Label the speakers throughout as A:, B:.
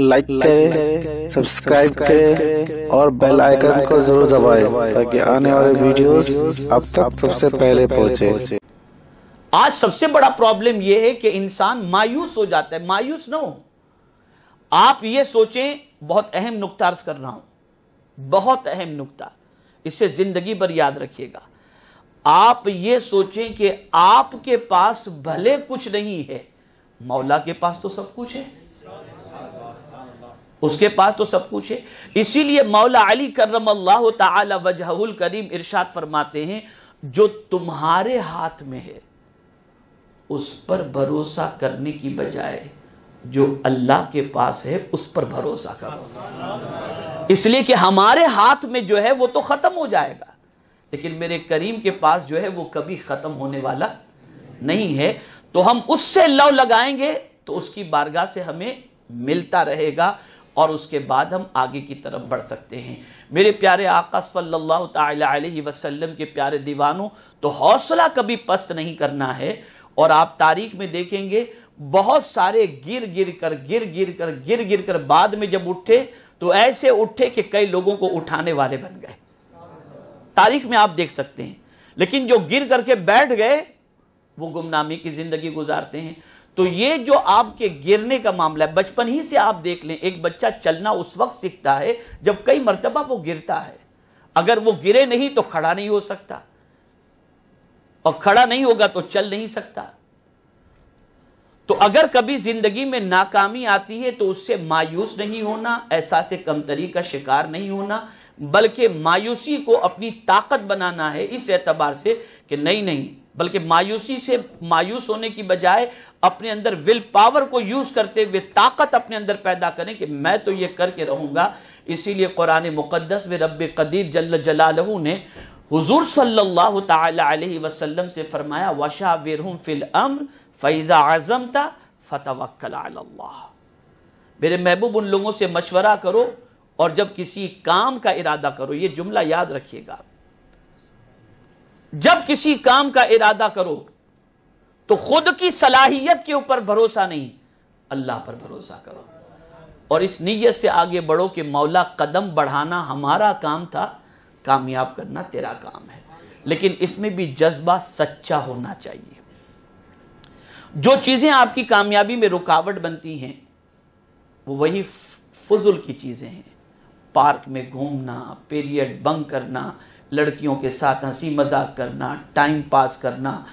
A: like करें subscribe करें और बेल आइकन को जरूर दबाएं ताकि आने वाले वीडियोस अब तक सबसे पहले पहुंचे आज सबसे बड़ा प्रॉब्लम यह है कि इंसान मायूस हो जाता है मायूस ना हो आप ये सोचें बहुत अहम नुकता अर्ज कर रहा हूं बहुत अहम नुकता इसे जिंदगी भर याद रखिएगा आप ये सोचें कि आपके पास भले कुछ नहीं है मौला के पास तो सब कुछ है उसके पास तो सब कुछ है इसीलिए मौला अली करम अल्लाह तजहुल करीम इरशाद फरमाते हैं जो तुम्हारे हाथ में है उस पर भरोसा करने की बजाय जो अल्लाह के पास है उस पर भरोसा करो इसलिए कि हमारे हाथ में जो है वो तो ख़त्म हो जाएगा लेकिन मेरे करीम के पास जो है वो कभी ख़त्म होने वाला नहीं है तो हम उससे लव लगाएंगे तो उसकी बारगाह से हमें मिलता रहेगा और उसके बाद हम आगे की तरफ बढ़ सकते हैं मेरे प्यारे आका सल्लल्लाहु अलैहि वसल्लम के प्यारे दीवानों तो हौसला कभी पस्त नहीं करना है और आप तारीख में देखेंगे बहुत सारे गिर गिर कर गिर गिर कर गिर गिर कर बाद में जब उठे तो ऐसे उठे कि कई लोगों को उठाने वाले बन गए तारीख में आप देख सकते हैं लेकिन जो गिर करके बैठ गए वो गुमनामी की ज़िंदगी गुजारते हैं तो ये जो आपके गिरने का मामला है बचपन ही से आप देख लें एक बच्चा चलना उस वक्त सीखता है जब कई मरतबा वो गिरता है अगर वो गिरे नहीं तो खड़ा नहीं हो सकता और खड़ा नहीं होगा तो चल नहीं सकता तो अगर कभी जिंदगी में नाकामी आती है तो उससे मायूस नहीं होना एहसास कमतरी का शिकार नहीं होना बल्कि मायूसी को अपनी ताकत बनाना है इस एतबार से कि नहीं नहीं बल्कि मायूसी से मायूस होने की बजाय अपने अंदर विल पावर को यूज़ करते हुए ताकत अपने अंदर पैदा करें कि मैं तो ये करके रहूंगा इसीलिए कुरान मुक़दस में रब कदीर जल जला ने हुजूर सल्लल्लाहु अलैहि वसल्लम से फरमाया वशा वेर फिल अम्र फ़ैज़ा आज़म था फ़तवक्ल मेरे महबूब उन लोगों से मशवरा करो और जब किसी काम का इरादा करो ये जुमला याद रखिएगा आप जब किसी काम का इरादा करो तो खुद की सलाहियत के ऊपर भरोसा नहीं अल्लाह पर भरोसा करो और इस नीयत से आगे बढ़ो कि मौला कदम बढ़ाना हमारा काम था कामयाब करना तेरा काम है लेकिन इसमें भी जज्बा सच्चा होना चाहिए जो चीज़ें आपकी कामयाबी में रुकावट बनती हैं वो वही फजुल की चीज़ें हैं पार्क में घूमना पीरियड बंक करना लड़कियों के साथ हंसी मजाक करना टाइम पास करना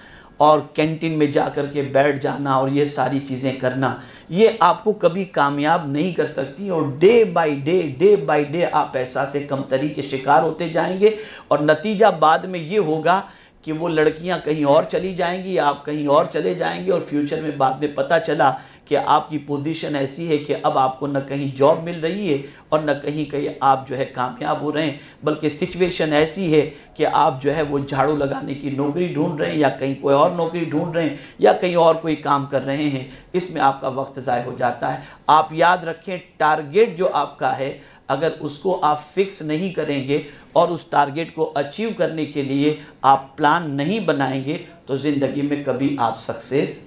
A: और कैंटीन में जा कर के बैठ जाना और ये सारी चीज़ें करना ये आपको कभी कामयाब नहीं कर सकती और day by day day by day आप ऐसा से कम तरीके शिकार होते जाएंगे और नतीजा बाद में ये होगा कि वो लड़कियां कहीं और चली जाएंगी आप कहीं और चले जाएंगे और फ्यूचर में बाद में पता चला कि आपकी पोजीशन ऐसी है कि अब आपको न कहीं जॉब मिल रही है और न कहीं कहीं आप जो है कामयाब हो रहे हैं बल्कि सिचुएशन ऐसी है कि आप जो है वो झाड़ू लगाने की नौकरी ढूंढ रहे हैं या कहीं कोई और नौकरी ढूंढ रहे हैं या कहीं और कोई काम कर रहे हैं इसमें आपका वक्त ज़ाय हो जाता है आप याद रखें टारगेट जो आपका है अगर उसको आप फिक्स नहीं करेंगे और उस टारगेट को अचीव करने के लिए आप प्लान नहीं बनाएंगे तो ज़िंदगी में कभी आप सक्सेस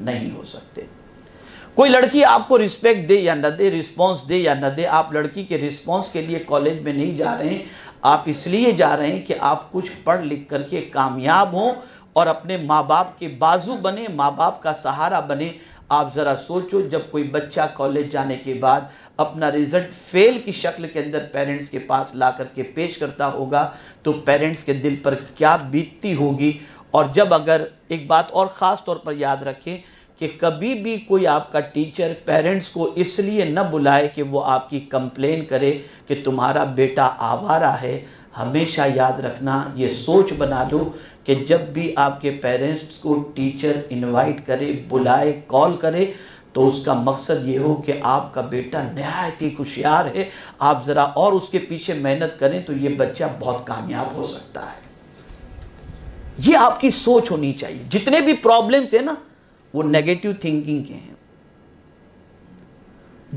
A: नहीं हो सकते कोई लड़की आपको रिस्पेक्ट दे या न दे रिस्पॉन्स दे या न दे आप लड़की के रिस्पॉन्स के लिए कॉलेज में नहीं जा रहे हैं आप इसलिए जा रहे हैं कि आप कुछ पढ़ लिख करके कामयाब हों और अपने माँ बाप के बाजू बने माँ बाप का सहारा बने आप ज़रा सोचो जब कोई बच्चा कॉलेज जाने के बाद अपना रिज़ल्ट फेल की शक्ल के अंदर पेरेंट्स के पास ला करके पेश करता होगा तो पेरेंट्स के दिल पर क्या बीतती होगी और जब अगर एक बात और ख़ास तौर पर याद रखें कि कभी भी कोई आपका टीचर पेरेंट्स को इसलिए न बुलाए कि वो आपकी कंप्लेन करे कि तुम्हारा बेटा आवारा है हमेशा याद रखना ये सोच बना लो कि जब भी आपके पेरेंट्स को टीचर इनवाइट करे बुलाए कॉल करे तो उसका मकसद ये हो कि आपका बेटा नहायत ही होशियार है आप ज़रा और उसके पीछे मेहनत करें तो ये बच्चा बहुत कामयाब हो सकता है ये आपकी सोच होनी चाहिए जितने भी प्रॉब्लम्स है ना वो नेगेटिव थिंकिंग के हैं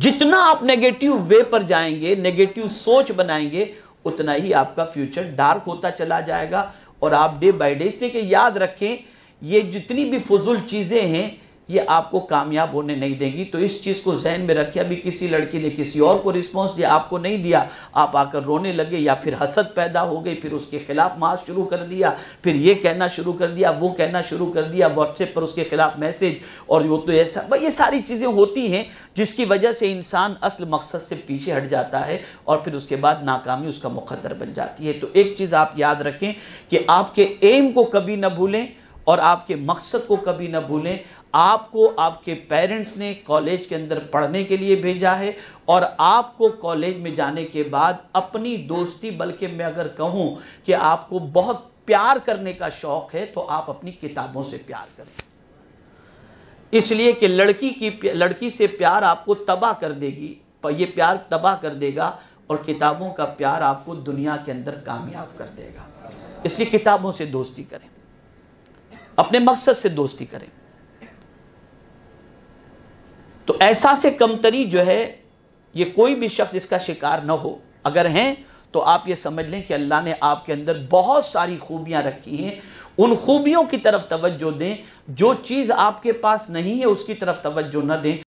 A: जितना आप नेगेटिव वे पर जाएंगे नेगेटिव सोच बनाएंगे उतना ही आपका फ्यूचर डार्क होता चला जाएगा और आप डे बाय डे इसलिए याद रखें ये जितनी भी फजूल चीज़ें हैं ये आपको कामयाब होने नहीं देंगी तो इस चीज़ को जहन में रखिए अभी किसी लड़की ने किसी और को रिस्पॉन्स दिया आपको नहीं दिया आप आकर रोने लगे या फिर हसद पैदा हो गई फिर उसके खिलाफ माज शुरू कर दिया फिर ये कहना शुरू कर दिया वो कहना शुरू कर दिया व्हाट्सएप पर उसके खिलाफ मैसेज और वो तो ऐसा भाई ये सारी चीज़ें होती हैं जिसकी वजह से इंसान असल मकसद से पीछे हट जाता है और फिर उसके बाद नाकामी उसका मुखदर बन जाती है तो एक चीज़ आप याद रखें कि आपके एम को कभी ना भूलें और आपके मकसद को कभी ना भूलें आपको आपके पेरेंट्स ने कॉलेज के अंदर पढ़ने के लिए भेजा है और आपको कॉलेज में जाने के बाद अपनी दोस्ती बल्कि मैं अगर कहूँ कि आपको बहुत प्यार करने का शौक है तो आप अपनी किताबों से प्यार करें इसलिए कि लड़की की लड़की से प्यार आपको तबाह कर देगी ये प्यार तबाह कर देगा और किताबों का प्यार आपको दुनिया के अंदर कामयाब कर देगा इसलिए किताबों से दोस्ती करें अपने मकसद से दोस्ती करें तो ऐसा से कमतरी जो है ये कोई भी शख्स इसका शिकार ना हो अगर हैं तो आप ये समझ लें कि अल्लाह ने आपके अंदर बहुत सारी खूबियां रखी हैं उन खूबियों की तरफ तवज्जो दें जो चीज़ आपके पास नहीं है उसकी तरफ तवज्जो न दें